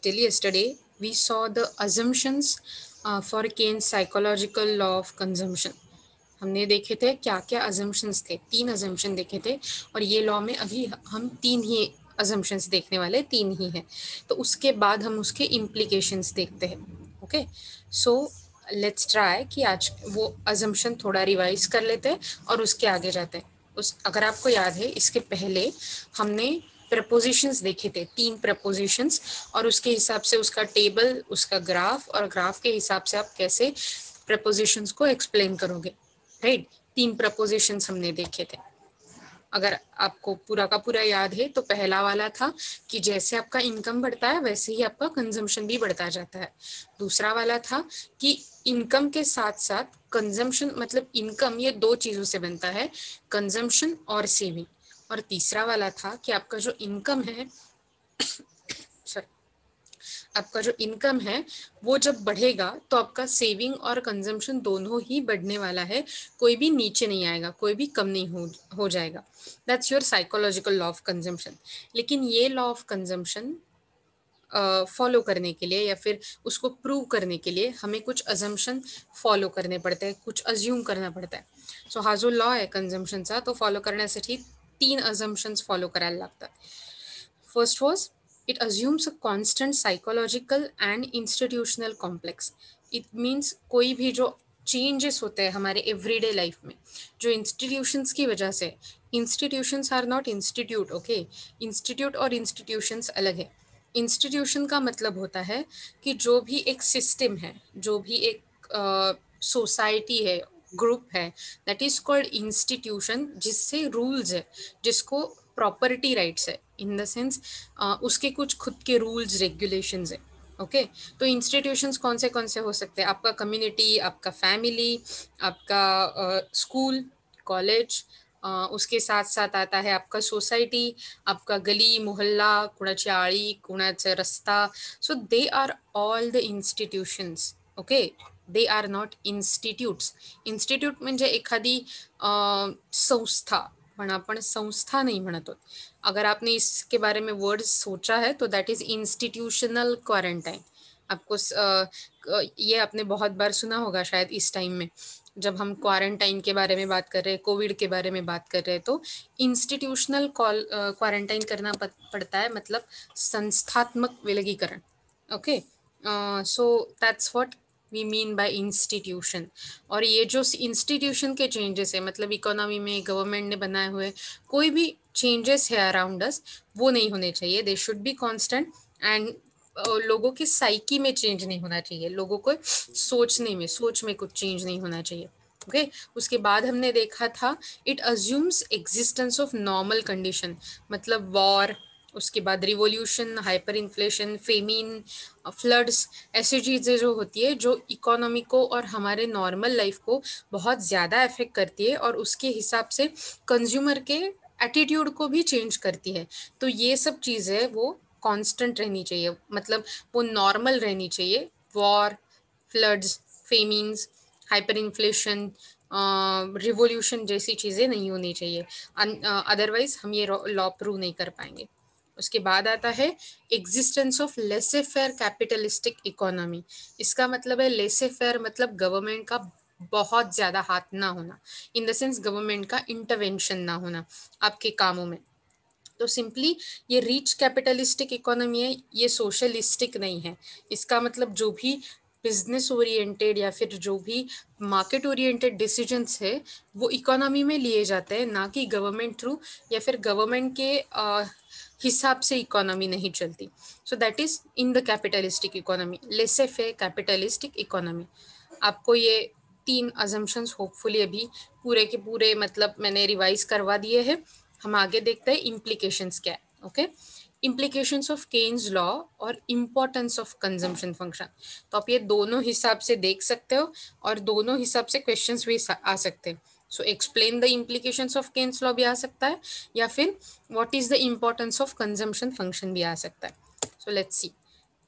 till yesterday, we saw the assumptions uh, for Keynes psychological law of consumption. हमने देखे थे क्या क्या assumptions थे तीन assumption देखे थे और ये law में अभी हम तीन ही assumptions देखने वाले तीन ही हैं तो उसके बाद हम उसके implications देखते हैं okay? so, let's try कि आज वो assumption थोड़ा revise कर लेते हैं और उसके आगे जाते हैं उस अगर आपको याद है इसके पहले हमने प्रपोजिशंस देखे थे तीन प्रपोजिशंस और उसके हिसाब से उसका टेबल उसका ग्राफ और ग्राफ के हिसाब से आप कैसे प्रपोजिशंस को एक्सप्लेन करोगे राइट तीन प्रपोजिशंस हमने देखे थे अगर आपको पूरा का पूरा याद है तो पहला वाला था कि जैसे आपका इनकम बढ़ता है वैसे ही आपका कंजम्पशन भी बढ़ता जाता है दूसरा वाला था कि इनकम के साथ साथ कंजम्पशन मतलब इनकम ये दो चीजों से बनता है कंजम्पशन और सेविंग और तीसरा वाला था कि आपका जो इनकम है आपका जो इनकम है वो जब बढ़ेगा तो आपका सेविंग और कंजम्पशन दोनों ही बढ़ने वाला है कोई भी नीचे नहीं आएगा कोई भी कम नहीं हो हो जाएगा that's your psychological law of consumption लेकिन ये लॉ ऑफ कंजम्पशन फॉलो करने के लिए या फिर उसको प्रूव करने के लिए हमें कुछ अजम्पन फॉलो करने पड़ते हैं कुछ अज्यूम करना पड़ता है सो हाजो हा जो लॉ आहे तो फॉलो ठीक तीन assumptions फॉलो करायला लागतात first was it assumes a constant psychological and institutional complex it means कोई भी जो चेंजेस होते हैं हमारे एवरीडे लाइफ में जो इंस्टीट्यूशंस की वजह से institutions are not institute okay institute और इंस्टीट्यूशंस अलग है इंस्टीट्यूशन का मतलब होता है कि जो भी एक सिस्टम है जो भी एक सोसाइटी uh, है ग्रुप है दैट इज कॉल्ड इंस्टीट्यूशन जिससे रूल्स है जिसको प्रॉपर्टी राइट्स है इन द सेंस उसके कुछ खुद के रूल्स रेगुलेशन है ओके okay? तो इंस्टीट्यूशंस कौन से कौन से हो सकते हैं आपका कम्युनिटी आपका फैमिली आपका स्कूल uh, कॉलेज Uh, उसके साथ साथ आता है आपका सोसाइटी आपका गली मोहल्ला कुणाची आड़ी कुणाचा रस्ता so they are all the institutions okay they are not institutes institute म्हणजे एखादी संस्था पण आपण संस्था नाही म्हणत आहोत अगर आपने इसके बारे में वर्ड सोचा है तो दैट इज इंस्टीट्यूशनल क्वारंटाइन आपको uh, ये आपने बहुत बार सुना होगा शायद इस टाइम में जब हम क्वारंटाइन के बारे में बात कर रहे हैं कोविड के बारे में बात कर रहे हैं तो इंस्टीट्यूशनल क्वारंटाइन करना पड़ता है मतलब संस्थात्मक विलगीकरण okay so that's what we mean by institution और ये जो इंस्टीट्यूशन के चेंजेस है मतलब इकोनॉमी में गवर्नमेंट ने बनाए हुए कोई भी चेंजेस है अराउंड अस वो नहीं होने चाहिए they should be constant and लोगों की साइकी में चेंज नहीं होना चाहिए लोगों को सोचने में सोच में कुछ चेंज नहीं होना चाहिए ओके okay? उसके बाद हमने देखा था it assumes existence of normal condition मतलब वॉर उसके बाद revolution hyper inflation famine floods ऐसी चीज़ें जो होती है जो इकोनॉमी को और हमारे नॉर्मल लाइफ को बहुत ज़्यादा अफेक्ट करती है और उसके हिसाब से कंज्यूमर के एटीट्यूड को भी चेंज करती है तो ये सब चीज़ें वो कांस्टेंट रहनी चाहिए मतलब वो नॉर्मल रहनी चाहिए war floods famines hyper inflation revolution जैसी चीज़ें नहीं होनी चाहिए अदरवाइज uh, हम ये लॉ प्रूव नहीं कर पाएंगे उसके बाद आता है existence of laissez faire capitalistic economy इसका मतलब है लेसे फेयर मतलब गवर्नमेंट का बहुत ज़्यादा हाथ ना होना इन द सेंस गवर्नमेंट का इंटरवेंशन ना होना आपके कामों में तो सिंपली ये रिच कैपिटलिस्टिक इकोनॉमी है ये सोशलिस्टिक नहीं है इसका मतलब जो भी बिजनेस ओरिएंटेड या फिर जो भी मार्केट ओरिएंटेड डिसीजंस है वो इकोनॉमी में लिए जाते हैं ना कि गवर्नमेंट थ्रू या फिर गवर्नमेंट के हिसाब से इकोनॉमी नहीं चलती so that is in the capitalistic economy laissez faire है कैपिटलिस्टिक इकोनॉमी आपको ये तीन अजम्पन्स होपफुली अभी पूरे के पूरे मतलब मैंने रिवाइज करवा दिए हैं हम आगे देखते हैं इम्प्लीकेशंस क्या है okay implications of Keynes law और इम्पोर्टेंस ऑफ कंजम्पशन फंक्शन तो आप ये दोनों हिसाब से देख सकते हो और दोनों हिसाब से क्वेश्चंस भी आ सकते हैं so explain the implication of Keynes law भी आ सकता है या फिर what is the importance of consumption function भी आ सकता है so let see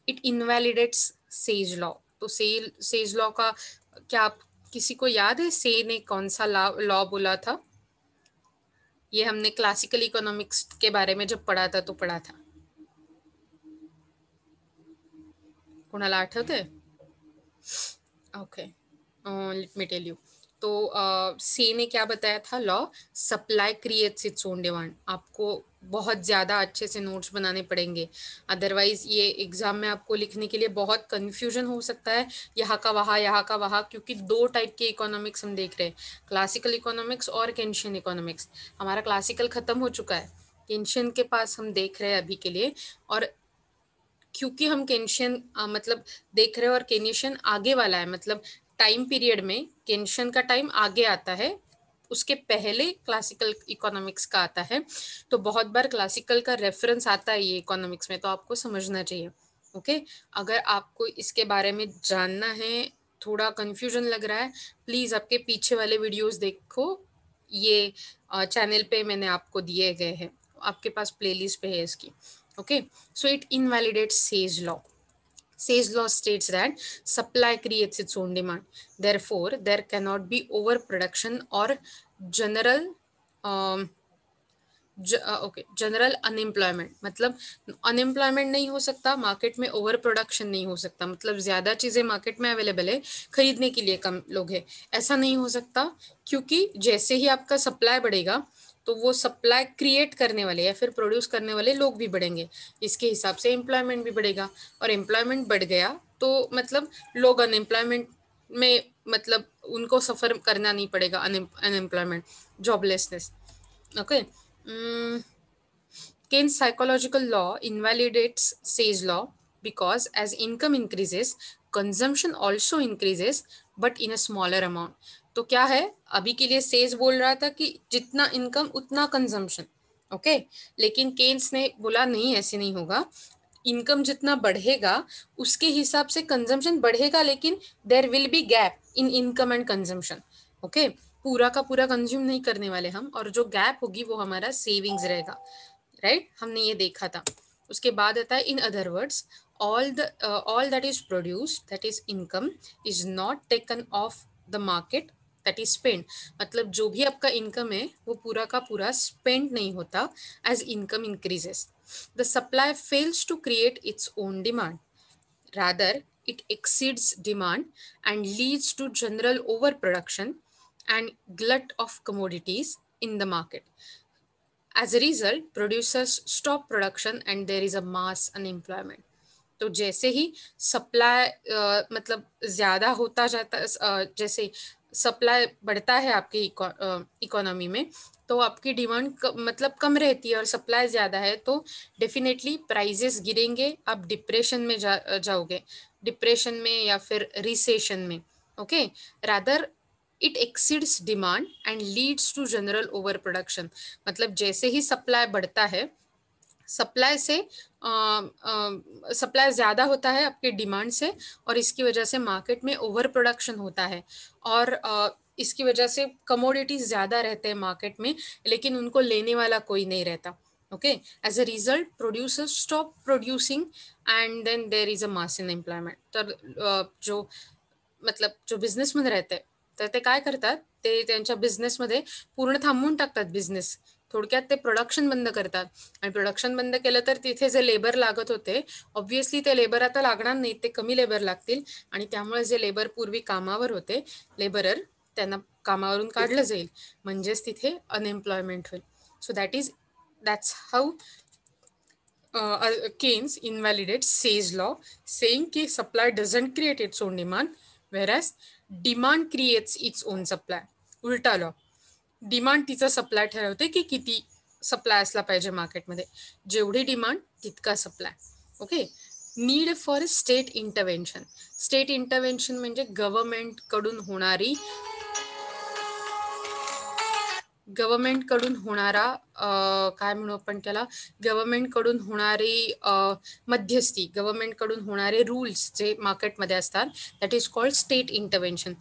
it invalidates Say's law तो से, सेज लॉ का क्या आप किसी को याद है से ने कौन सा लॉ बोला था ये हमने क्लासिकल इकोनॉमिक्स के बारे में जब पढ़ा था तो पढ़ा था कोणाला आठवते okay let me tell you तो सी से ने क्या बताया था law supply creates its own demand आपको बहुत ज़्यादा अच्छे से नोट्स बनाने पड़ेंगे अदरवाइज ये एग्ज़ाम में आपको लिखने के लिए बहुत कन्फ्यूजन हो सकता है यहाँ का वहाँ यहाँ का वहाँ क्योंकि दो टाइप के इकोनॉमिक्स हम देख रहे हैं क्लासिकल इकोनॉमिक्स और केंशियन इकोनॉमिक्स हमारा क्लासिकल ख़त्म हो चुका है केंशियन के पास हम देख रहे हैं अभी के लिए और क्योंकि हम केंशियन मतलब देख रहे हैं और केनिशियन आगे वाला है मतलब टाइम पीरियड में केंशन का टाइम आगे आता है उसके पहले क्लासिकल इकोनॉमिक्स का आता है तो बहुत बार क्लासिकल का रेफरेंस आता है ये इकोनॉमिक्स में तो आपको समझना चाहिए ओके अगर आपको इसके बारे में जानना है थोड़ा कंफ्यूजन लग रहा है प्लीज़ आपके पीछे वाले वीडियोस देखो ये चैनल पे मैंने आपको दिए गए हैं आपके पास प्लेलिस्ट पे है इसकी okay so it invalidate Say's law Say's law states that supply creates its own demand. Therefore, there cannot be overproduction or general um, okay general unemployment मतलब अनएम्प्लॉयमेंट नहीं हो सकता मार्केट में ओवर प्रोडक्शन नहीं हो सकता मतलब ज़्यादा चीज़ें मार्केट में अवेलेबल है खरीदने के लिए कम लोग हैं ऐसा नहीं हो सकता क्योंकि जैसे ही आपका सप्लाई बढ़ेगा तो वो सप्लाई क्रिएट करने वाले या फिर प्रोड्यूस करने वाले लोग भी बढ़ेंगे इसके हिसाब से एम्प्लॉयमेंट भी बढ़ेगा और एम्प्लॉयमेंट बढ़ गया तो मतलब लोग अनएम्प्लॉयमेंट में मतलब उनको सफ़र करना नहीं पड़ेगा unemployment joblessness okay Keynes psychological law invalidates Say's law because as income increases consumption also increases but in a smaller amount तो क्या है अभी के लिए सेज बोल रहा था कि जितना इनकम उतना कंजम्पशन ओके लेकिन केन्स ने बोला नहीं ऐसे नहीं होगा इनकम जितना बढ़ेगा उसके हिसाब से कंजम्पशन बढ़ेगा लेकिन there will be gap in income and consumption okay पूरा का पूरा कंज्यूम नहीं करने वाले हम और जो गैप होगी वो हमारा सेविंग्स रहेगा राइट right? हमने ये देखा था उसके बाद आता है in other words all the all that is produce that is income is not taken off the market that is spend मतलब जो भी आपका इनकम है वो पूरा का पूरा स्पेंड नहीं होता as income increases the supply fails to create its own demand rather it exceeds demand and leads to general over production and glut of commodities in the market as a result producers stop production and there is a mass unemployment तो जैसे ही supply मतलब ज्यादा होता जाता uh, जैसे supply बढ़ता है आपके इकोनॉमी में तो आपकी डिमांड मतलब कम रहती है और सप्लाई ज़्यादा है तो डेफिनेटली प्राइजेस गिरेंगे आप डिप्रेशन में जा जाओगे डिप्रेशन में या फिर रिसेशन में okay rather it exceeds demand and leads to general over production मतलब जैसे ही सप्लाई बढ़ता है सप्लाई से सप्लाई ज़्यादा होता है आपके डिमांड से और इसकी वजह से मार्केट में ओवर प्रोडक्शन होता है और आ, इसकी वजह से कमोडिटीज ज़्यादा रहते हैं मार्केट में लेकिन उनको लेने वाला कोई नहीं रहता ओके एज तो, a result producer stop producing and then there is a mass unemployment तो जो मतलब जो बिजनेसमैन रहते तर ते काय करतात ते त्यांच्या बिझनेसमध्ये पूर्ण थांबवून टाकतात बिझनेस थोडक्यात ते प्रोडक्शन बंद करतात आणि प्रोडक्शन बंद केलं तर तिथे जे लेबर लागत होते ऑब्व्हियसली ते लेबर आता लागणार नाहीत ते कमी लेबर लागतील आणि त्यामुळे जे लेबर पूर्वी कामावर होते लेबरर त्यांना कामावरून काढलं जाईल म्हणजेच तिथे अनएम्प्लॉयमेंट होईल so that is that's how Keynes invalidate Say's law saying की supply doesn't create its own demand whereas demand creates its own supply उलटा लॉ डिमांड तिचा सप्लाय ठरवते की किती सप्लाय असला पाहिजे मार्केटमध्ये जेवढी डिमांड तितका supply okay need for state intervention state intervention म्हणजे गव्हर्नमेंट कडून होणारी गव्हर्नमेंट कडून होणारा काय म्हणू आपण त्याला गव्हर्नमेंट कडून होणारी मध्यस्थी गव्हर्नमेंट कडून होणारे रूल्स जे मार्केटमध्ये असतात that is called state intervention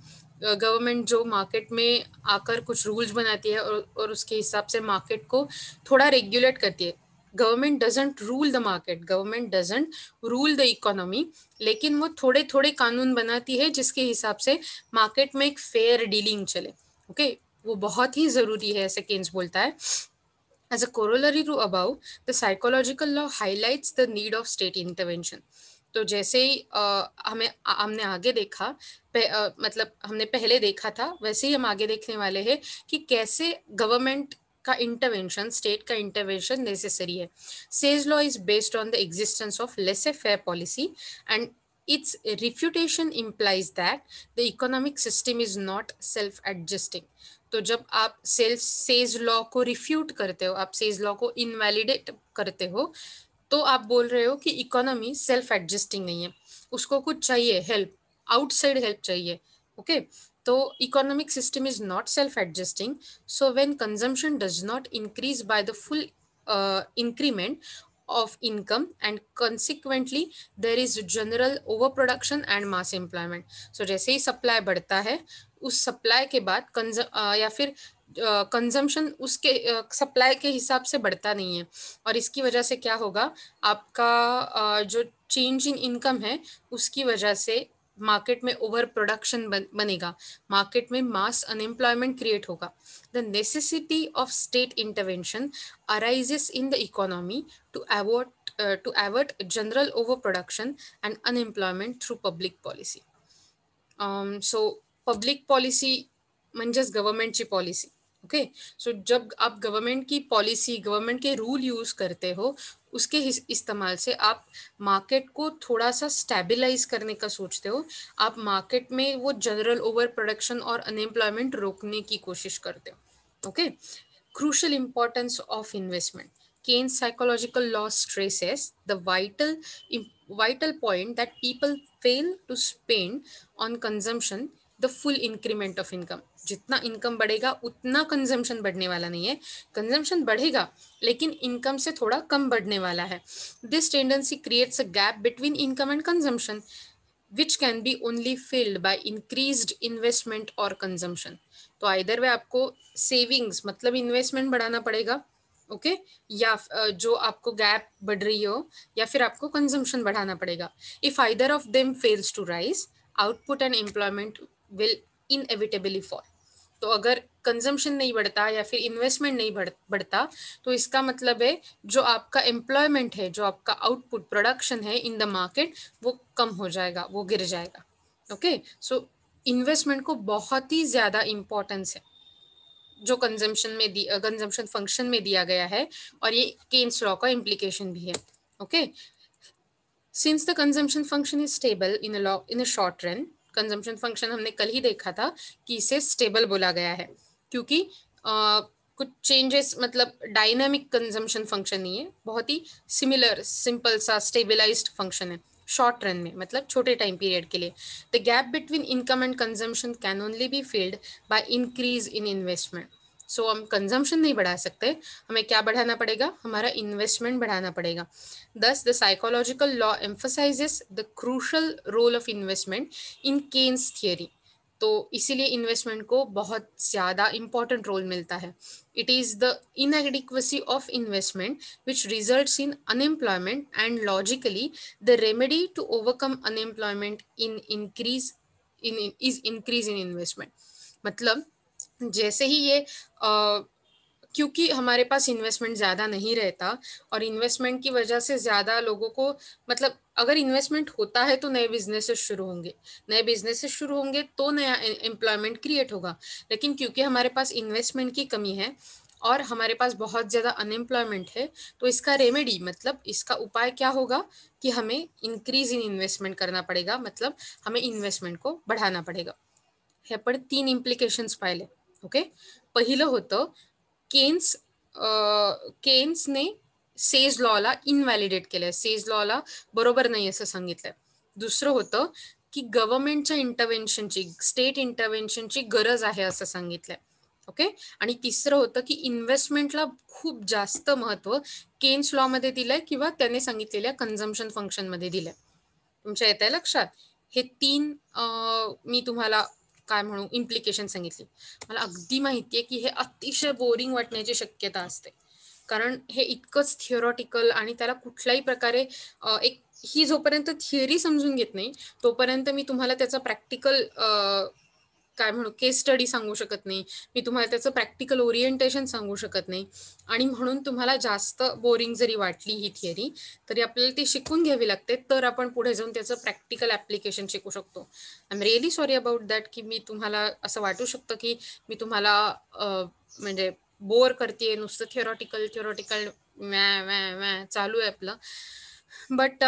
government जो मार्केट में आकर कुछ रूल्स बनाती है और, और उसके हिसाब से मार्केट को थोड़ा रेगुलेट करती है government doesn't rule the market government doesn't rule the economy लेकिन वो थोड़े थोड़े कानून बनाती है जिसके हिसाब से मार्केट में एक फेयर डीलिंग चले ओके okay? वो बहुत ही ज़रूरी है ऐसे केन्स बोलता है as a corollary to above the psychological law highlights the need of state intervention तो जैसे ही आ, हमें आ, हमने आगे देखा आ, मतलब हमने पहले देखा था वैसे ही हम आगे देखने वाले हैं कि कैसे गवर्नमेंट का इंटरवेंशन स्टेट का इंटरवेंशन नेसेसरी है Say's law is based on the existence of laissez faire policy and its refutation implies that the economic system is not self adjusting तो जब आप सेल्फ सेज लॉ को refute करते हो आप says law को invalidate करते हो तो आप बोल रहे हो कि इकोनॉमी सेल्फ एडजस्टिंग नहीं है उसको कुछ चाहिए हेल्प आउटसाइड हेल्प चाहिए ओके okay? तो economic system is not self adjusting so when consumption does not increase by the full increment of income and consequently there is general over production and mass employment so जैसे ही supply बढ़ता है उस supply के बाद uh, या फिर consumption uh, उसके सप्लाई uh, के हिसाब से बढ़ता नहीं है और इसकी वजह से क्या होगा आपका uh, जो चेंज इन इनकम है उसकी वजह से मार्केट में ओवर प्रोडक्शन बन, बनेगा मार्केट में मास अनएम्प्लॉयमेंट क्रिएट होगा the necessity of state intervention arises in the economy to avert to avert general over production and unemployment through public policy so public policy म्हणजेच गव्हर्नमेंटची policy okay so जब आप government की policy government के rule use करते हो उसके इस्तेमाल से आप मार्केट को थोड़ा सा स्टेबलाइज करने का सोचते हो आप मार्केट में वो जनरल ओवर प्रोडक्शन और अनएम्प्लॉयमेंट रोकने की कोशिश करते हो okay crucial importance of investment Keynes psychological laws stresses the vital vital point that people fail to spend on consumption the full increment of income जितना इनकम बढ़ेगा उतना कंजम्पशन बढ़ने वाला नहीं है कंजम्पशन बढ़ेगा लेकिन इनकम से थोड़ा कम बढ़ने वाला है this tendency creates a gap between income and consumption which can be only filled by increase investment और कंजम्पशन तो आइधर वे आपको सेविंग्स मतलब इन्वेस्टमेंट बढ़ाना पड़ेगा ओके okay? या जो आपको गैप बढ़ रही हो या फिर आपको कंजम्पशन बढ़ाना पड़ेगा if either of them fails to rise output and employment will inevitably fall तो अगर कंजम्पशन नहीं बढ़ता या फिर इन्वेस्टमेंट नहीं बढ़ बढ़ता तो इसका मतलब है जो आपका एम्प्लॉयमेंट है जो आपका आउटपुट प्रोडक्शन है इन द मार्केट वो कम हो जाएगा वो गिर जाएगा ओके सो इन्वेस्टमेंट को बहुत ही ज़्यादा इम्पोर्टेंस है जो कंजम्पशन में दी कंजम्पशन फंक्शन में दिया गया है और ये केन्स लॉ का इम्प्लीकेशन भी है okay since the consumption function is stable in a law in a short run consumption function हमने कल ही देखा था कि इसे स्टेबल बोला गया है क्योंकि आ, कुछ चेंजेस मतलब डायनामिक कंजम्पशन फंक्शन नहीं है बहुत ही सिमिलर सिंपल सा स्टेबलाइज्ड फंक्शन है शॉर्ट रन में मतलब छोटे टाइम पीरियड के लिए the gap between income and consumption can only be filled by increase in investment so हम कंजम्पशन नहीं बढ़ा सकते हमें क्या बढ़ाना पड़ेगा हमारा इन्वेस्टमेंट बढ़ाना पड़ेगा thus the psychological law emphasize the crucial role of investment in Keynes theory तो इसीलिए इन्वेस्टमेंट को बहुत ज़्यादा इम्पॉर्टेंट रोल मिलता है it is the inadequacy of investment which result in unemployment and logically the remedy to overcome unemployment in increase in is increase in investment मतलब जैसे ही ये आ, क्योंकि हमारे पास इन्वेस्टमेंट ज़्यादा नहीं रहता और इन्वेस्टमेंट की वजह से ज़्यादा लोगों को मतलब अगर इन्वेस्टमेंट होता है तो नए बिजनेसेस शुरू होंगे नए बिजनेसेस शुरू होंगे तो नया एम्प्लॉयमेंट क्रिएट होगा लेकिन क्योंकि हमारे पास इन्वेस्टमेंट की कमी है और हमारे पास बहुत ज़्यादा अनएम्प्लॉयमेंट है तो इसका रेमेडी मतलब इसका उपाय क्या होगा कि हमें इंक्रीज इन इन्वेस्टमेंट करना पड़ेगा मतलब हमें इन्वेस्टमेंट को बढ़ाना पड़ेगा है पर तीन इम्प्लीकेशंस पाए लें ओके पहिलं होतं केन्स केन्सने सेज लॉला इनव्हॅलिडेट केलंय सेज लॉला बरोबर नाही असं सांगितलंय दुसरं होतं की गव्हर्नमेंटच्या इंटरव्हेन्शनची स्टेट इंटरव्हेन्शनची गरज आहे असं सांगितलंय ओके आणि तिसरं होतं की इन्व्हेस्टमेंटला खूप जास्त महत्व केन्स लॉ मध्ये दिलंय किंवा त्याने सांगितलेल्या कन्झम्पन फंक्शनमध्ये दिलंय तुमच्या येत आहे लक्षात हे तीन मी तुम्हाला काय म्हणू इम्प्लिकेशन सांगितली मला अगदी माहिती आहे की हे अतिशय बोरिंग वाटण्याची शक्यता असते कारण हे इतकंच थिअरॉटिकल आणि त्याला कुठल्याही प्रकारे एक ही जोपर्यंत थिअरी समजून घेत नाही तोपर्यंत मी तुम्हाला त्याचा प्रॅक्टिकल काय म्हणू केस स्टडी सांगू शकत नाही मी तुम्हाला त्याचं प्रॅक्टिकल ओरिएंटेशन सांगू शकत नाही आणि म्हणून तुम्हाला जास्त बोरिंग जरी वाटली ही थिअरी तरी आपल्याला ती शिकून घ्यावी लागते तर आपण पुढे जाऊन त्याचं प्रॅक्टिकल ऍप्लिकेशन शिकू शकतो I am really sorry about that की मी तुम्हाला असं वाटू शकतं की मी तुम्हाला म्हणजे बोर करते नुसतं थिअरॉटिकल थिअरॉटिकल मॅ मॅ मॅ चालू आहे आपलं बट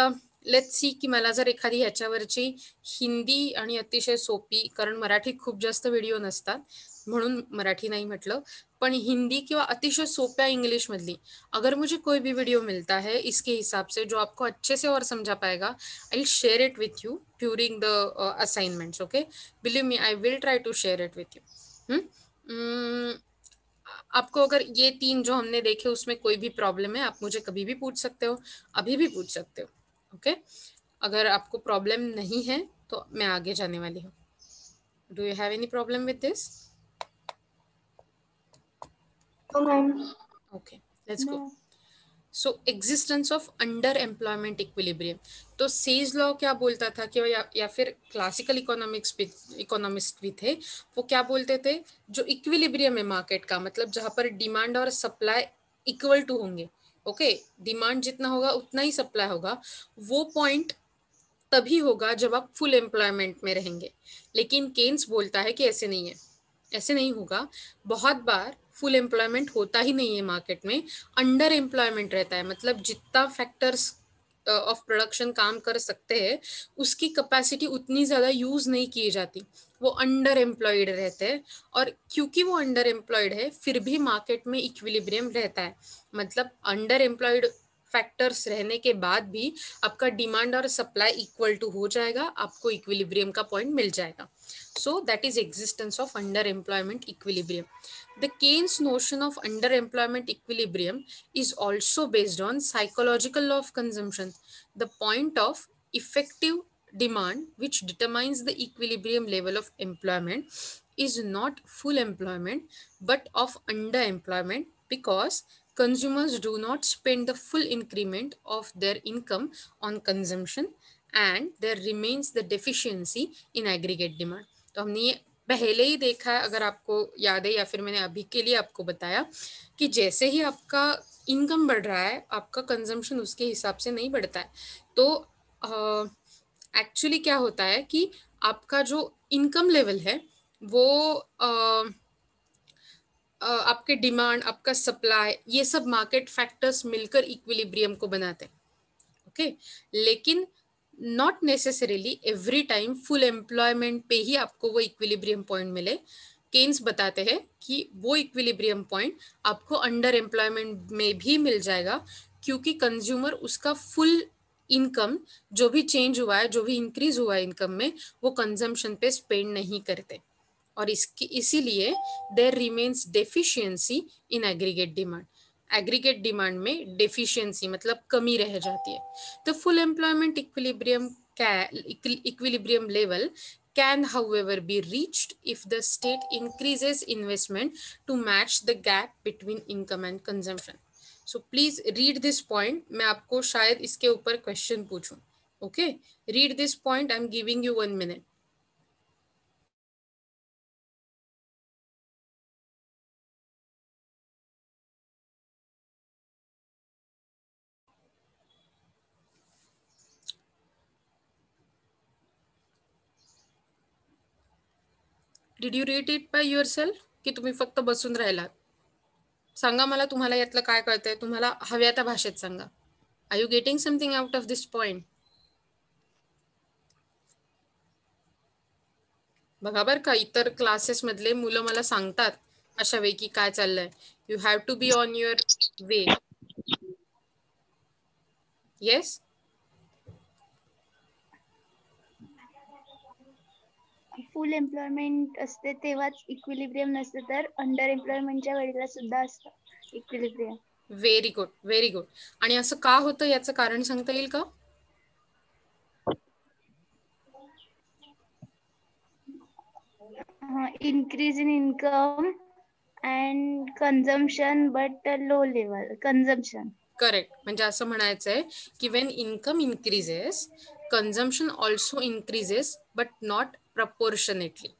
लेट्स सी की मला जर एखादी ह्याच्यावरची हिंदी आणि अतिशय सोपी कारण मराठी खूप जास्त व्हिडिओ नसतात म्हणून मराठी नहीं म्हटलं पण हिंदी किंवा अतिशय सोप्या इंग्लिश मधली अगर मुझे कोई भी वीडियो मिलता है इसके हिसाब से जो आपको अच्छे से और समझा पाएगा I will share it with you during the assignments okay believe me I will try to share it with you आपको अगर ये तीन जो हमने देखे उसमें कोई भी प्रॉब्लम है आप मुझे कभी भी पूछ सकते हो अभी भी पूछ सकते हो ओके अगर आपको प्रॉब्लम नहीं है तो मैं आगे जाने वाली हूँ do you have any problem with this okay let's go so existence of under employment equilibrium तो सेज लॉ क्या बोलता था कि या, या फिर क्लासिकल इकोनॉमिक्स भी इकोनॉमिस्ट भी थे वो क्या बोलते थे जो इक्विलिब्रियम है मार्केट का मतलब जहाँ पर डिमांड और सप्लाई इक्वल टू होंगे ओके डिमांड जितना होगा उतना ही सप्लाई होगा वो पॉइंट तभी होगा जब आप फुल एम्प्लॉयमेंट में रहेंगे लेकिन केन्स बोलता है कि ऐसे नहीं है ऐसे नहीं होगा बहुत बार फुल एम्प्लॉयमेंट होता ही नहीं है मार्केट में अंडर एम्प्लॉयमेंट रहता है मतलब जितना फैक्टर्स ऑफ प्रोडक्शन काम कर सकते हैं उसकी कैपेसिटी उतनी ज़्यादा यूज़ नहीं की जाती वो अंडर एम्प्लॉयड रहते हैं और क्योंकि वो अंडर एम्प्लॉयड है फिर भी मार्केट में इक्विलिब्रियम रहता है मतलब अंडर एम्प्लॉयड फैक्टर्स रहने के बाद भी आपका डिमांड और सप्लाई इक्वल टू हो जाएगा आपको इक्विलिब्रियम का पॉइंट मिल जाएगा so that is existence of under employment equilibrium the Keynes notion of under employment equilibrium is also based on psychological law of consumption the point of effective demand which determines the equilibrium level of employment is not full employment but of under employment because consumers do not spend the full increment of their income on consumption and there remains the deficiency in aggregate demand तो हमने ये पहले ही देखा है अगर आपको याद है या फिर मैंने अभी के लिए आपको बताया कि जैसे ही आपका इनकम बढ़ रहा है आपका कंजम्पशन उसके हिसाब से नहीं बढ़ता है तो एक्चुअली uh, क्या होता है कि आपका जो इनकम लेवल है वो uh, आपके डिमांड आपका सप्लाई ये सब मार्केट फैक्टर्स मिलकर इक्विलिब्रियम को बनाते हैं ओके लेकिन not necessarily every time full employment पे ही आपको वो इक्विलिब्रियम पॉइंट मिले केन्स बताते हैं कि वो इक्विलिब्रियम पॉइंट आपको अंडर एम्प्लॉयमेंट में भी मिल जाएगा क्योंकि कंज्यूमर उसका फुल इनकम जो भी चेंज हुआ है जो भी इंक्रीज हुआ है इनकम में वो कंजम्पशन पे स्पेंड नहीं करते और इसकी इसीलिए there remains deficiency in aggregate demand aggregate demand में डेफिशियंसी मतलब कमी रह जाती है तो full employment equilibrium equilibrium level can however be reached if the state increases investment to match the gap between income and consumption so please read this point मैं आपको शायद इसके ऊपर क्वेश्चन पूछूं okay read this point I am giving you one minute did you read it by your yourself की तुम्ही फक्त बसून राहिलात सांगा मला तुम्हाला यातलं काय कळतंय तुम्हाला हव्या त्या भाषेत सांगा are you getting something out of this point बघा बरं का इतर क्लासेसमधले मुलं मला सांगतात अशा वे की काय चाललंय you have to be on your way yes full employment असते तेव्हाच इक्विलिब्रियम नसते तर अंडर एम्प्लॉयमेंटच्या वेळेला सुद्धा असतं equilibrium very good very good आणि असं का होतं याचं कारण सांगता येईल का increase in income and consumption but low level consumption correct म्हणजे असं म्हणायचं आहे की when income increases consumption also increases but not proportionately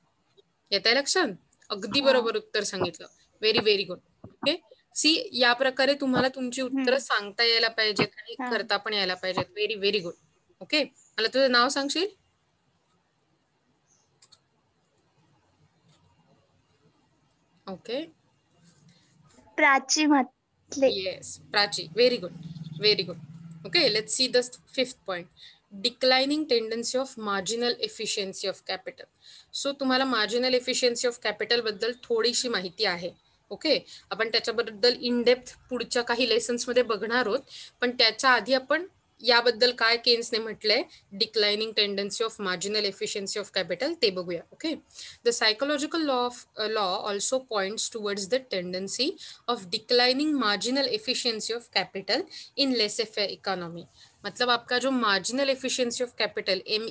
येत आहे लक्षात अगदी बरोबर उत्तर सांगितलं very very good okay see या प्रकारे तुम्हाला तुमची उत्तर सांगता यायला पाहिजेत आणि करता पण यायला पाहिजेत व्हेरी व्हेरी गुड ओके मला तुझं नाव सांगशील okay Prachi yes Prachi very good very good okay let see the fifth point declining tendency of marginal efficiency of capital so तुम्हाला मार्जिनल एफिशियन्सी ऑफ कॅपिटलबद्दल थोडीशी माहिती आहे ओके आपण त्याच्याबद्दल इन डेप्थ पुढच्या काही लेसन्समध्ये बघणार आहोत पण त्याच्या आधी आपण याबद्दल काय केन्सने of marginal efficiency of capital ते okay the psychological law of law also points towards the tendency of declining marginal efficiency of capital in laissez economy मतलब आपका जो मार्जिनल एफिशिएंसी ऑफ कैपिटल एम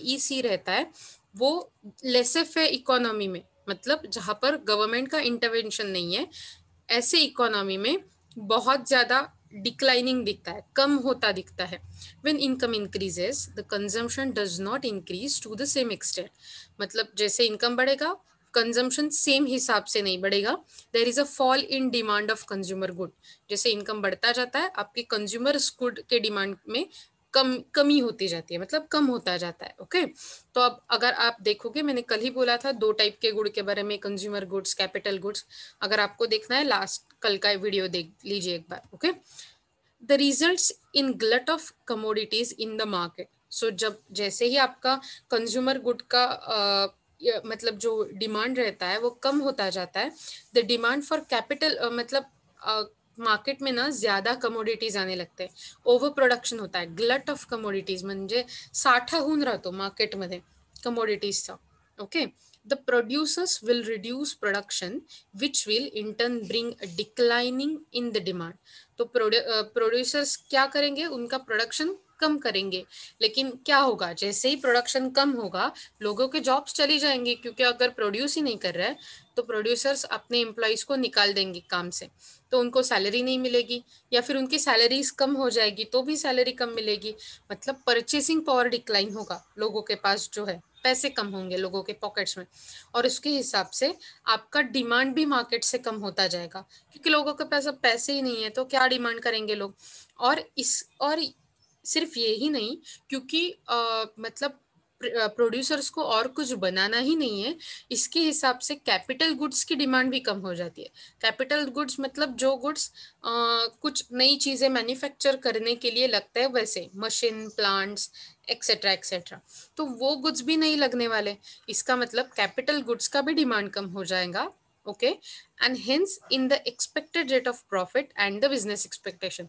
रहता है वो लेसेफ है इकोनॉमी में मतलब जहाँ पर गवर्नमेंट का इंटरवेंशन नहीं है ऐसे इकोनॉमी में बहुत ज़्यादा डिक्लाइनिंग दिखता है कम होता दिखता है when income increases the consumption does not increase to the same extent मतलब जैसे इनकम बढ़ेगा कंजम्पशन सेम हिसाब से नहीं बढ़ेगा there is a fall in demand of consumer good जैसे इनकम बढ़ता जाता है आपके कंज्यूमर गुड के डिमांड में कम कमी होती जाती है मतलब कम होता जाता है ओके तो अब अगर आप देखोगे मैंने कल ही बोला था दो टाइप के गुड के बारे में कंज्यूमर गुड्स कैपिटल गुड्स अगर आपको देखना है लास्ट कल का वीडियो देख लीजिए एक बार okay the result in glut of commodities in the market so जब जैसे ही आपका कंज्यूमर गुड का uh, मतलब जो डिमांड रहता है वो कम होता जाता है द डिमांड फॉर कैपिटल मतलब मार्केट में ना ज्यादा कमोडिटीज आने लगते हैं ओवर प्रोडक्शन होता है ग्लट ऑफ कमोडिटीज म्हणजे साठा होऊन राहतो कमोडिटीज कमोडिटीजचा okay the producers will reduce production which will in turn bring declining in the demand तो प्रोड्यूसर्स क्या करेंगे उनका प्रोडक्शन कम करेंगे लेकिन क्या होगा जैसे ही प्रोडक्शन कम होगा लोगों के जॉब्स चली जाएंगी क्योंकि अगर प्रोड्यूस ही नहीं कर रहे तो प्रोड्यूसर्स अपने एम्प्लॉयज़ को निकाल देंगे काम से तो उनको सैलरी नहीं मिलेगी या फिर उनकी सैलरीज कम हो जाएगी तो भी सैलरी कम मिलेगी मतलब परचेसिंग पावर डिक्लाइन होगा लोगों के पास जो है पैसे कम होंगे लोगों के पॉकेट्स में और उसके हिसाब से आपका डिमांड भी मार्केट से कम होता जाएगा क्योंकि लोगों के पास अब पैसे ही नहीं है तो क्या डिमांड करेंगे लोग और इस और सिर्फ ये ही नहीं क्योंकि आ, मतलब प्रोड्यूसर्स को और कुछ बनाना ही नहीं है इसके हिसाब से कैपिटल गुड्स की डिमांड भी कम हो जाती है कैपिटल गुड्स मतलब जो गुड्स कुछ नई चीज़ें मैन्युफैक्चर करने के लिए लगता है वैसे मशीन प्लांट्स एक्सेट्रा एक्सेट्रा तो वो गुड्स भी नहीं लगने वाले इसका मतलब कैपिटल गुड्स का भी डिमांड कम हो जाएगा okay and hence in the expected rate of profit and the business expectation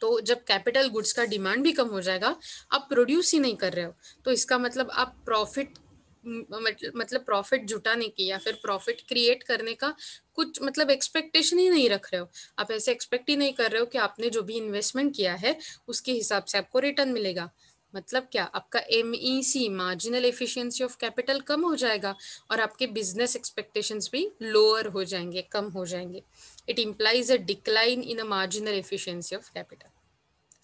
तो जब कैपिटल गुड्स का डिमांड भी कम हो जाएगा आप प्रोड्यूस ही नहीं कर रहे हो तो इसका मतलब आप प्रॉफिट मतलब प्रॉफिट जुटाने की या फिर प्रॉफिट क्रिएट करने का कुछ मतलब एक्सपेक्टेशन ही नहीं रख रहे हो आप ऐसे एक्सपेक्ट ही नहीं कर रहे हो कि आपने जो भी इन्वेस्टमेंट किया है उसके हिसाब से आपको रिटर्न मिलेगा मतलब क्या आपका M E C marginal efficiency of capital कम हो जाएगा और आपके बिजनेस एक्सपेक्टेशंस भी लोअर हो जाएंगे कम हो जाएंगे it implies a decline in a marginal efficiency of capital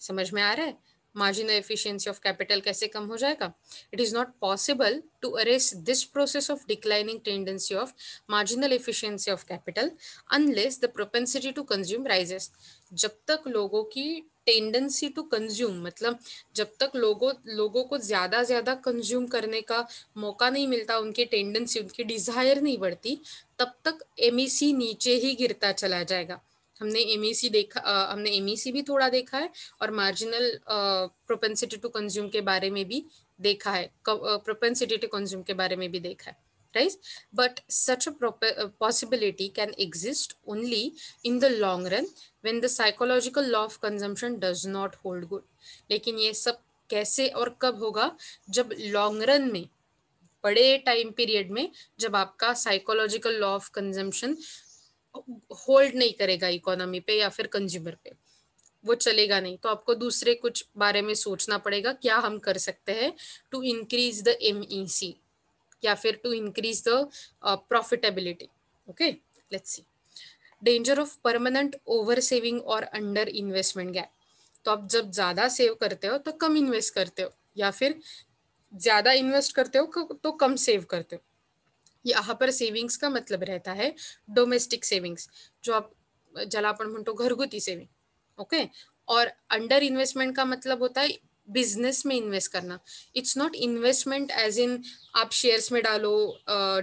समझ में आ रहा है मार्जिन एफिशियंसी ऑफ कैपिटल कैसे कम हो जाएगा it is not possible to arrest this process of declining tendency of marginal efficiency of capital unless the propensity to consume rises जब तक लोगों की टेंडेंसी टू कंज्यूम मतलब जब तक लोगों लोगों को ज्यादा ज्यादा कंज्यूम करने का मौका नहीं मिलता उनकी टेंडेंसी उनकी डिजायर नहीं बढ़ती तब तक एमईसी e नीचे ही गिरता चला जाएगा हमने एम e देखा आ, हमने एम e भी थोड़ा देखा है और मार्जिनल प्रोपेंसिटी टू कंज्यूम के बारे में भी देखा है प्रोपेंसिटी टू कंज्यूम के बारे में भी देखा है right but such a possibility can exist only in the long run when the psychological law of consumption does not hold good लेकिन ये सब कैसे और कब होगा जब लॉन्ग रन में बड़े टाइम पीरियड में जब आपका psychological law of consumption hold नहीं करेगा इकोनॉमी पे या फिर कंज्यूमर पे वो चलेगा नहीं तो आपको दूसरे कुछ बारे में सोचना पड़ेगा क्या हम कर सकते हैं टू इंक्रीज द एम या फिर to increase the profitability okay let's see danger of permanent over saving और अंडर इन्वेस्टमेंट गैप तो आप जब ज़्यादा सेव करते हो तो कम इन्वेस्ट करते हो या फिर ज़्यादा इन्वेस्ट करते हो तो कम सेव करते हो यहाँ पर सेविंग्स का मतलब रहता है डोमेस्टिक सेविंग्स जो आप जलापन भुंटो घरगुती सेविंग ओके और अंडर इन्वेस्टमेंट का मतलब होता है बिजनेस में इन्वेस्ट करना it's not investment as in आप शेयर्स में डालो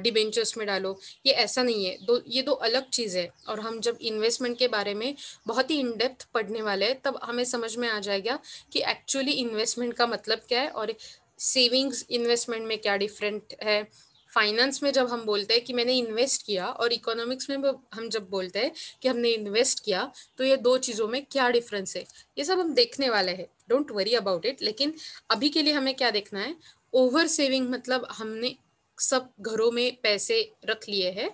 डिबेंचर्स uh, में डालो ये ऐसा नहीं है दो ये दो अलग चीज़ है और हम जब इन्वेस्टमेंट के बारे में बहुत ही इनडेप्थ पढ़ने वाले हैं तब हमें समझ में आ जाएगा कि एक्चुअली इन्वेस्टमेंट का मतलब क्या है और सेविंग्स इन्वेस्टमेंट में क्या डिफरेंट है फाइनेंस में जब हम बोलते हैं कि मैंने इन्वेस्ट किया और इकोनॉमिक्स में हम जब बोलते हैं कि हमने इन्वेस्ट किया तो ये दो चीज़ों में क्या डिफरेंस है ये सब हम देखने वाले हैं डोंट वरी अबाउट इट लेकिन अभी के लिए हमें क्या देखना है ओवर सेविंग मतलब हमने सब घरों में पैसे रख लिए हैं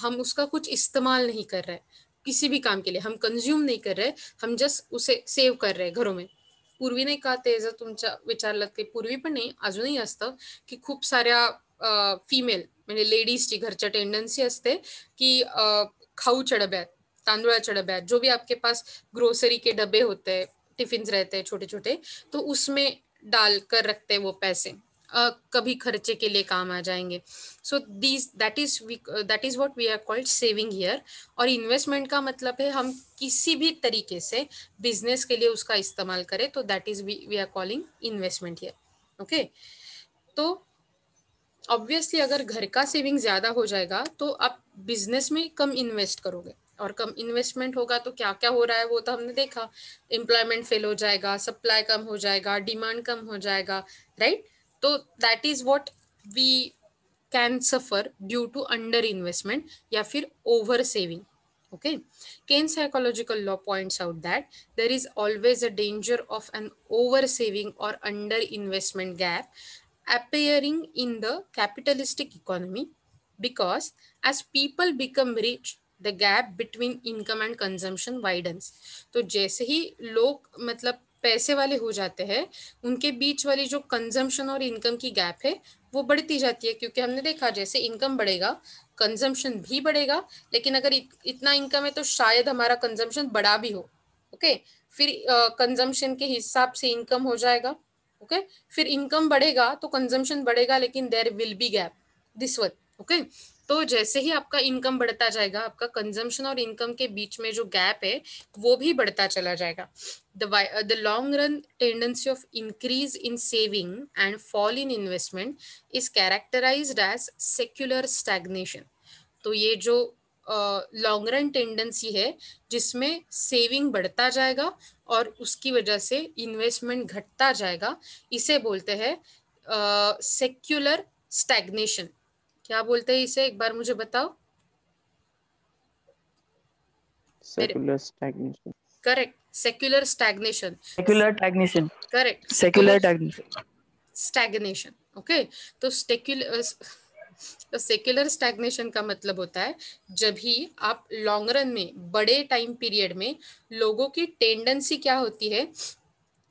हम उसका कुछ इस्तेमाल नहीं कर रहे किसी भी काम के लिए हम कंज्यूम नहीं कर रहे हम जस्ट उसे सेव कर रहे घरों में पूर्वी का कहा जर तुमच्या विचार लगते पूर्वी पण नाही अजूनही असतं की खूप साऱ्या फीमेल म्हणजे लेडीजची घरच्या टेंडन्सी असते की खाऊच्या डब्यात तांदूळाच्या डब्यात जो भी आपके पास ग्रोसरी के डब्बे होते हैं टिफिन रहते हैं छोटे छोटे तो उसमें डाल कर रखते हैं वो पैसे आ, कभी खर्चे के लिए काम आ जाएंगे so these that is we that is what we are called saving here और इन्वेस्टमेंट का मतलब है हम किसी भी तरीके से बिजनेस के लिए उसका इस्तेमाल करें तो that is we are calling investment here okay तो ऑब्वियसली अगर घर का सेविंग ज़्यादा हो जाएगा तो आप बिजनेस में कम इन्वेस्ट करोगे और कम इन्वेस्टमेंट होगा तो क्या क्या हो रहा है वो तो हमने देखा एम्प्लॉयमेंट फेल हो जाएगा सप्लाई कम हो जाएगा डिमांड कम हो जाएगा राइट तो that is what we can suffer due to under investment या फिर over saving okay Keynes psychological law point out that there is always a danger of an over saving और under investment gap appearing in the capitalistic economy because as people become rich the gap between income and consumption widens तो जैसे ही लोग मतलब पैसे वाले हो जाते हैं उनके बीच वाली जो कंजम्पशन और इनकम की गैप है वो बढ़ती जाती है क्योंकि हमने देखा जैसे इनकम बढ़ेगा कंजम्पशन भी बढ़ेगा लेकिन अगर इत, इतना इनकम है तो शायद हमारा कंजम्पशन बड़ा भी हो ओके फिर कंजम्पशन के हिसाब से इनकम हो जाएगा ओके फिर इनकम बढ़ेगा तो कंजम्पशन बढ़ेगा लेकिन there will be gap this one okay तो जैसे ही आपका इनकम बढ़ता जाएगा आपका कंजम्पशन और इनकम के बीच में जो गैप है वो भी बढ़ता चला जाएगा the long run tendency of increase in saving and fall in investment is characterise as secular stagnation तो ये जो लॉन्ग रन टेंडेंसी है जिसमें सेविंग बढ़ता जाएगा और उसकी वजह से इन्वेस्टमेंट घटता जाएगा इसे बोलते हैं सेक्युलर स्टैग्नेशन क्या बोलते हैं इसे एक बार मुझे बताओ secular stagnation correct secular stagnation secular stagnation correct secular stagnation stagnation okay तो सेक्युलर तो सेक्युलर स्टैग्नेशन का मतलब होता है जब ही आप लॉन्ग रन में बड़े टाइम पीरियड में लोगों की टेंडेंसी क्या होती है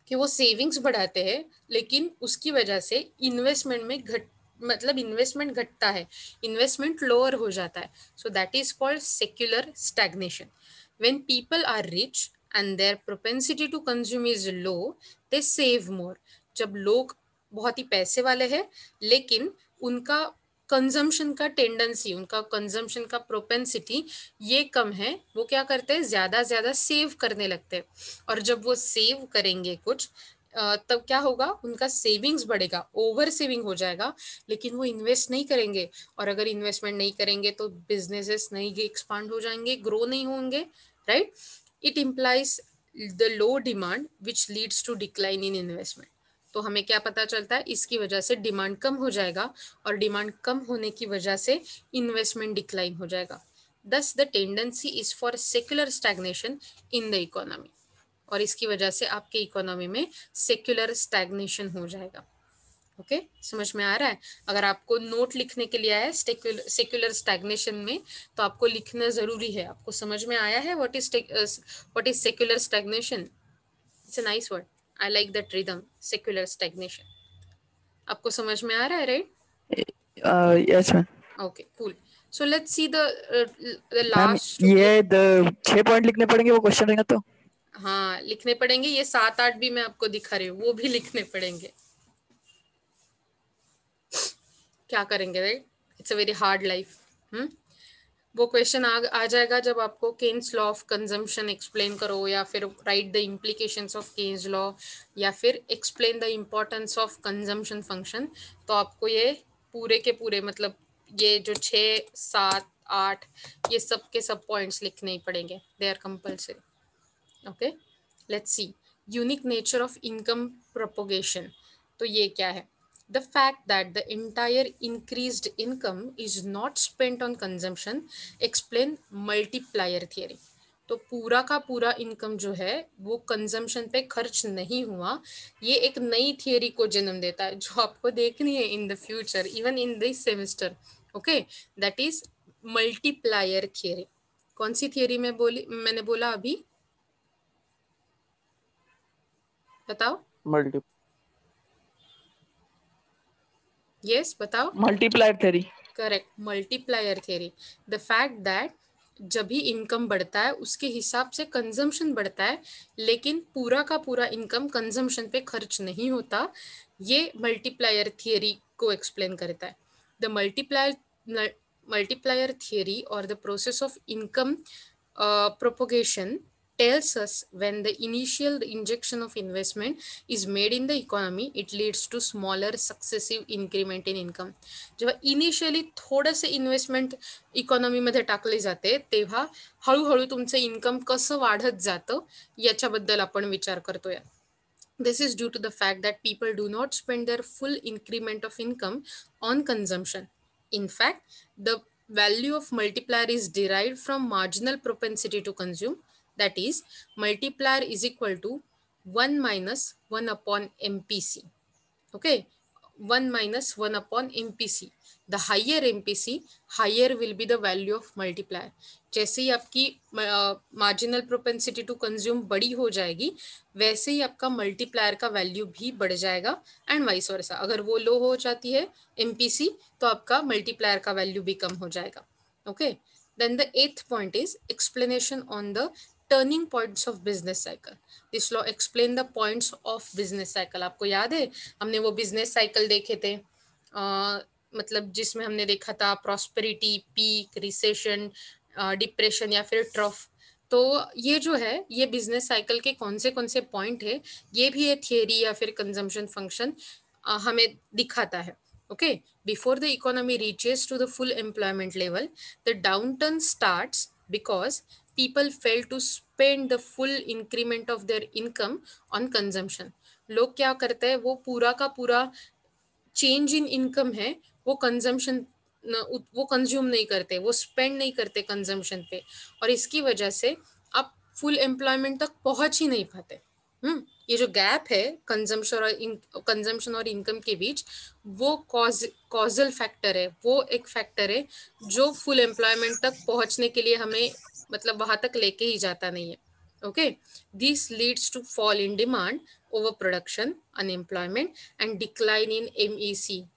कि वो सेविंग्स बढ़ाते हैं लेकिन उसकी वजह से इन्वेस्टमेंट में घट मतलब इन्वेस्टमेंट घटता है इन्वेस्टमेंट लोअर हो जाता है so that is called secular stagnation when people are rich and their propensity to consume is low they save more जब लोग बहुत ही पैसे वाले हैं लेकिन उनका कंजम्पशन का टेंडेंसी उनका कंजम्पशन का प्रोपेंसिटी ये कम है वो क्या करते हैं ज़्यादा ज़्यादा सेव करने लगते हैं और जब वो सेव करेंगे कुछ तब क्या होगा उनका सेविंग्स बढ़ेगा ओवर सेविंग हो जाएगा लेकिन वो इन्वेस्ट नहीं करेंगे और अगर इन्वेस्टमेंट नहीं करेंगे तो बिजनेसेस नहीं एक्सपांड हो जाएंगे ग्रो नहीं होंगे right it implies the low demand which leads to decline in investment तो हमें क्या पता चलता है इसकी वजह से डिमांड कम हो जाएगा और डिमांड कम होने की वजह से इन्वेस्टमेंट डिक्लाइन हो जाएगा thus the tendency is for secular stagnation in the economy और इसकी वजह से आपके इकोनॉमी में सेक्युलर स्टैग्नेशन हो जाएगा ओके okay? समझ में आ रहा है अगर आपको नोट लिखने के लिए आया है सेक्युलर स्टैग्नेशन में तो आपको लिखना जरूरी है आपको समझ में आया है what is what is secular stagnation it's a nice word I like that rhythm secular stagnation आपको समझ में आ रहा है right yes ma'am okay cool so let's see the the last ये द छह पॉइंट लिखने पड़ेंगे वो क्वेश्चन रहेगा तो हाँ लिखने पड़ेंगे ये सात आठ भी मैं आपको दिखा रही हूँ वो भी लिखने पड़ेंगे क्या करेंगे right it's a very hard life hmm वो क्वेश्चन आ, आ जाएगा जब आपको Keynes law of consumption explain करो या फिर right the implication of Keynes law या फिर explain the importance of consumption function तो आपको ये पूरे के पूरे मतलब ये जो छः सात आठ ये सब के सब पॉइंट्स लिखने ही पड़ेंगे they are compulsory okay let's see unique nature of income propagation तो ये क्या है the fact that the entire increased income is not spent on consumption explain multiplier theory तो पूरा का पूरा इनकम जो है वो कंजम्पशन पे खर्च नहीं हुआ ये एक नई थियोरी को जन्म देता है जो आपको देखनी है in the future even in this semester okay that is multiplier theory कौन सी थियोरी में बोली मैंने बोला अभी बताओ multi yes batao multiplier theory correct multiplier theory the fact that जब भी इनकम बढ़ता है उसके हिसाब से कंजम्पशन बढ़ता है लेकिन पूरा का पूरा इनकम कंजम्पशन पे खर्च नहीं होता ये मल्टीप्लायर थियरी को एक्सप्लेन करता है द मल्टीप्लायर मल्टीप्लायर थियरी और the process of income propagation tells us when the initial injection of investment is made in the economy, it leads to smaller successive increment in income. जेव्हा initially थोडंसं investment इकॉनॉमीमध्ये टाकले जाते तेव्हा हळूहळू तुमचं income कसं वाढत जातं याच्याबद्दल अपन विचार या. This is due to the fact that people do not spend their full increment of income on consumption. In fact, the value of multiplier is derived from marginal propensity to consume that is multiplier is equal to 1 minus 1 upon MPC. Okay, 1 minus 1 upon MPC. The higher MPC, higher will be the value of multiplier. जैसे ही आपकी marginal propensity to consume बड़ी हो जाएगी वैसे ही आपका multiplier का value भी बढ़ जाएगा एंड वाइस वर्सा अगर वो लो हो जाती है एमपीसी तो आपका मल्टीप्लायर का वैल्यू भी कम हो जाएगा okay then the eighth point is explanation on the turning points of business cycle this law explain the points of business cycle आपको याद है हमने वो बिजनेस साइकिल देखे थे आ, मतलब जिसमें हमने देखा था प्रॉस्पेरिटी पीक रिसेशन डिप्रेशन या फिर ट्रफ तो ये जो है ये बिजनेस साइकिल के कौन से कौन से पॉइंट है ये भी ये थियरी या फिर कंजम्पशन फंक्शन हमें दिखाता है okay before the economy reaches to the full employment level the downturn start because people fail to spend the full increment of their income on consumption लोग क्या करते हैं वो पूरा का पूरा चेंज इन इनकम है वो कंजम्पशन वो कंज्यूम नहीं करते वो स्पेंड नहीं करते कंजम्पशन पे और इसकी वजह से आप फुल एम्प्लॉयमेंट तक पहुंच ही नहीं पाते हम्म ये जो गैप है कंजम्पशन और कंजम्पशन और इनकम के बीच वो कॉज कॉजल फैक्टर है वो एक फैक्टर है जो फुल एम्प्लॉयमेंट तक पहुंचने के लिए हमें मतलब वहां तक लेके ही जाता नहीं है okay this leads to fall in demand over production unemployment and decline in M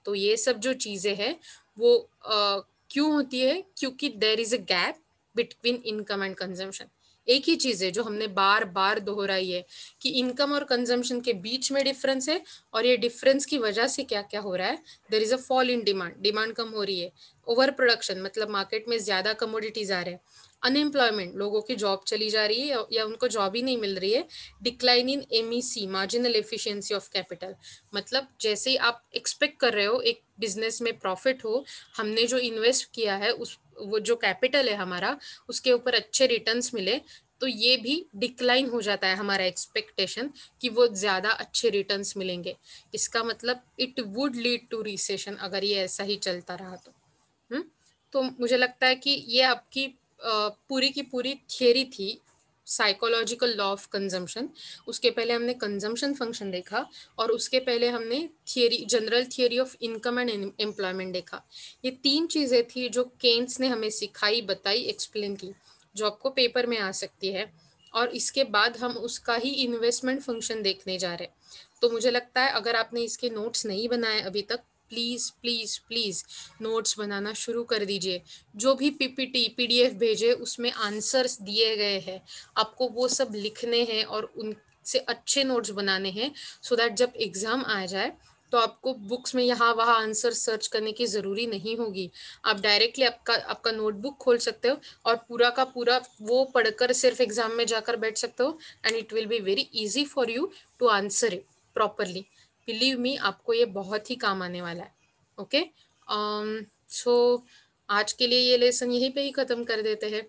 तो ये सब जो चीज़ें हैं वो uh, क्यों होती है क्योंकि there is a gap between income and consumption एक ही चीज़ है जो हमने बार बार दोहराई है कि इनकम और कंजम्पशन के बीच में डिफरेंस है और ये डिफरेंस की वजह से क्या क्या हो रहा है there is a fall in demand demand कम हो रही है ओवर प्रोडक्शन मतलब मार्केट में ज़्यादा कमोडिटीज़ आ रहे हैं अनएम्प्लॉयमेंट लोगों की जॉब चली जा रही है या उनको जॉब ही नहीं मिल रही है decline in M marginal efficiency of capital मतलब जैसे ही आप एक्सपेक्ट कर रहे हो एक बिजनेस में प्रॉफिट हो हमने जो इन्वेस्ट किया है उस वो जो कैपिटल है हमारा उसके ऊपर अच्छे रिटर्न्स मिले तो ये भी डिक्लाइन हो जाता है हमारा एक्सपेक्टेशन कि वो ज़्यादा अच्छे रिटर्न्स मिलेंगे इसका मतलब it would lead to recession अगर ये ऐसा ही चलता रहा तो हुँ? हम्म? तो मुझे लगता है कि ये आपकी पूरी की पूरी थियरी थी साइकोलॉजिकल लॉ ऑफ कंजम्पशन उसके पहले हमने कंजम्पशन फंक्शन देखा और उसके पहले हमने theory general theory of income and employment देखा ये तीन चीज़ें थी जो केन्स ने हमें सिखाई बताई एक्सप्लेन की जो आपको पेपर में आ सकती है और इसके बाद हम उसका ही इन्वेस्टमेंट फंक्शन देखने जा रहे हैं तो मुझे लगता है अगर आपने इसके नोट्स नहीं बनाए अभी तक प्लीज़ प्लीज़ प्लीज़ नोट्स बनाना शुरू कर दीजिए जो भी पीपीटी पीडीएफ भेजे उसमें आंसर्स दिए गए हैं आपको वो सब लिखने हैं और उनसे अच्छे नोट्स बनाने हैं सो so दैट जब एग्ज़ाम आ जाए तो आपको बुक्स में यहाँ वहाँ आंसर सर्च करने की ज़रूरी नहीं होगी आप डायरेक्टली आपका आपका नोटबुक खोल सकते हो और पूरा का पूरा वो पढ़कर सिर्फ एग्जाम में जाकर बैठ सकते हो and it will be very easy for you to answer it properly believe me आपको ये बहुत ही काम आने वाला है okay okay? So um, so, आज के लिए ये लेसन यहीं पे ही ख़त्म कर देते हैं